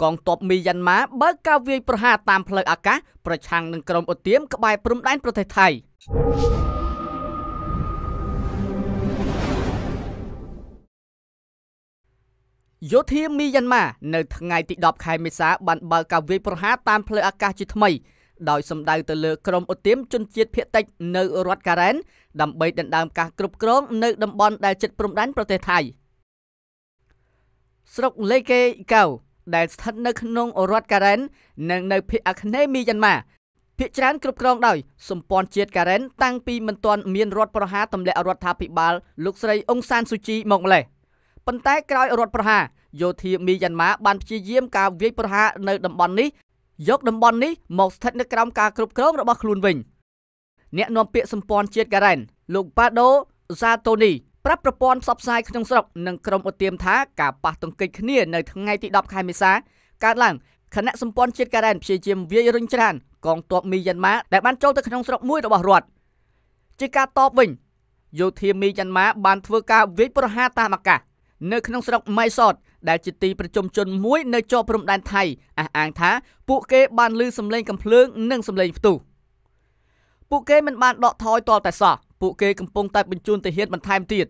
កងទ័ពមីយ៉ាន់ម៉ាបើកការវាយប្រហារតាមផ្លូវអាកាសប្រឆាំងនឹងក្រុមអូទៀមក្បែរព្រំដែនប្រទេសថៃយោធាមីយ៉ាន់ម៉ានៅថ្ងៃទី10ខែមេសាបានបើកការវាយប្រហារតាមផ្លូវអាកាសជាថ្មីដោយសម្ដៅទៅលើក្រុមអូទៀមជនជាតិភៀតតិចនៅរដ្ឋការ៉ែនដើម្បីដណ្ដើមការគ្រប់គ្រងនៅតំបន់ដែលជិតព្រំដែនប្រទេសថៃស្រុកលេកេកៅដែលស្ថិតនៅក្នុងរដ្ឋការ៉ែននិងនៅភូមិអាគ្នេយ៍មីយ៉ាន់ម៉ាភាគច្រើនគ្រប់គ្រងដោយសម្ព័ន្ធជាតិការ៉ែនតាំងពីមិនទាន់មានរដ្ឋប្រហារទម្លាក់រដ្ឋាភិបាលលោកស្រីអ៊ុងសានស៊ូជីមកម្លេះប៉ុន្តែក្រោយរដ្ឋប្រហារយោធាមីយ៉ាន់ម៉ាបានព្យាយាមការវាយប្រហារនៅតំបន់នេះយកតំបន់នេះមកស្ថិតនៅក្រោមការគ្រប់គ្រងរបស់ខ្លួនវិញអ្នកនាំពាក្យសម្ព័ន្ធជាតិការ៉ែនលោកប៉ាដូសាតូនីប្រាប់ប្រព័ន្ធផ្សព្វផ្សាយក្នុងស្រុកនិងក្រុមឧទាមថាការប៉ះទង្គិចគ្នានៅថ្ងៃទី10ខែមេសាកើតឡើងគណៈសម្ព័ន្ធជាតិការ៉ែនព្យាយាមវាយរុញច្រានកងទ័ពមីយ៉ាន់ម៉ាដែលបានចូលទៅក្នុងស្រុកមួយរបស់រដ្ឋជាការតបវិញយោធាមីយ៉ាន់ម៉ាបានធ្វើការវាយប្រហារតាមអាកាសនៅក្នុងស្រុកម៉ៃសត ដែលជាទីប្រជុំជនមួយនៅជាប់ព្រំដែនថៃអះអាងថាពួកគេបានលឺសម្លេងកំភ្លើងនិងសម្លេងផ្ទុះពួកគេមិនបានដកថយតតែសោះពួកគេកំពុងតែបញ្ជូនទៅហ៊ានបន្ថែមទៀត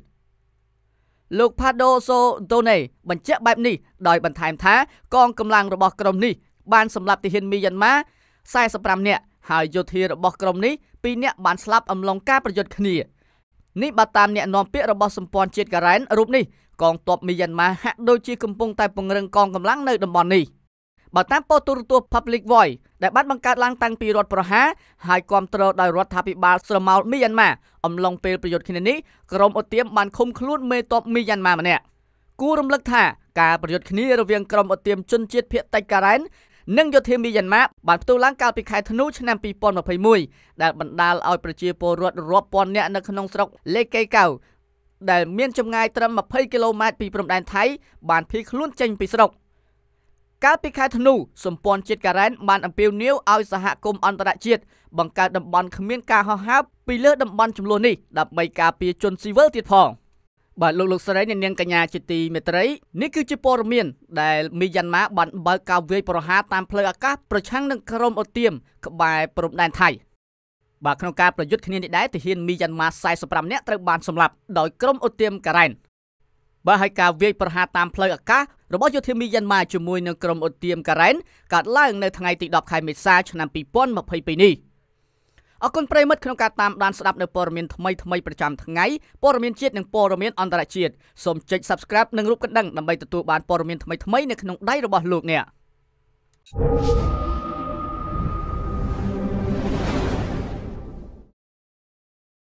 លោក Pado So Done បញ្ជាក់បែប នេះដោយបន្ថែមថាកងកម្លាំងរបស់ក្រុមនេះបានសម្លាប់ទាហានមីយ៉ាន់ម៉ា45នាក់ហើយយោធារបស់ក្រុមនេះ2នាក់បានស្លាប់អំឡុងការប្រយុទ្ធគ្នានេះបើតាមអ្នកនាំពាក្យរបស់សម្ព័ន្ធជាតិការ៉ែនរូបនេះកងទ័ពមីយ៉ាន់ម៉ាហាក់ដូចជាកំពុង តែពង្រឹងកងកម្លាំងនៅតំបន់នេះ។បើតាមប៉ុស្តិ៍ទូរទស្សន៍ Public Voice ដែលបានបង្កើតឡើងតាំងពីរដ្ឋប្រហារហើយគ្រប់គ្រងដោយរដ្ឋាភិបាលស្រមោលមីយ៉ាន់ម៉ាអំឡុងពេលប្រយុទ្ធគ្នានេះក្រមឧទាមបានឃុំខ្លួនមេតបមីយ៉ាន់ម៉ាម្នាក់គួររំលឹកថាការប្រយុទ្ធគ្នារវាងក្រមឧទាមជនជាតិភៀតតិចការ៉ែននិងយោធាមីយ៉ាន់ម៉ាបានផ្ទុះឡើងកាលពីខែធ្នូឆ្នាំ2021ដែលបណ្ដាលឲ្យប្រជាពលរដ្ឋរាប់ពាន់នាក់នៅក្នុងស្រុកលេកេកៅដែលមានចម្ងាយត្រឹម20គីឡូម៉ែត្រពីព្រំដែនថៃបានភៀសខ្លួនចេញពីស្រុកកាលពីខែធ្នូសម្ព័ន្ធជាតិការ៉ែនបានអំពាវនាវឲ្យសហគមន៍អន្តរជាតិបង្កើតតំបន់គ្មានការហោះហើបពីលើតំបន់ចំនួននេះដើម្បីការពារជនស៊ីវិលទៀតផងបាទលោកលោកស្រីអ្នកនាងកញ្ញាជាទីមេត្រីនេះគឺជាព័ត៌មានដែលមីយ៉ាន់ម៉ាបានបើកការវាយប្រហារតាមផ្លូវអាកាស ប្រឆាំងនឹងក្រុមអូទៀមក្បែរព្រំដែនថៃបាទក្នុងការប្រយុទ្ធគ្នានេះដែរទាហានមីយ៉ាន់ម៉ា45នាក់ត្រូវបានសម្លាប់ដោយក្រុមអូទៀមការ៉ែនបាទហើយការវាយប្រហារតាមផ្លូវអាកាសរបស់យោធាមីយ៉ាន់ម៉ាជាមួយនឹងក្រុមអូទៀមការ៉េនកើតឡើង នៅថ្ងៃទី10ខែមេសាឆ្នាំ2022នេះអរគុណប្រិមិត្តក្នុងការតាមដានស្ដាប់នៅព័ត៌មានថ្មីថ្មីប្រចាំថ្ងៃព័ត៌មានជាតិនិងព័ត៌មានអន្តរជាតិសូមចុច Subscribe និងរូបកណ្ដឹងដើម្បីទទួលបានព័ត៌មានថ្មីថ្មីនៅក្នុងដៃរបស់លោកអ្នក thank you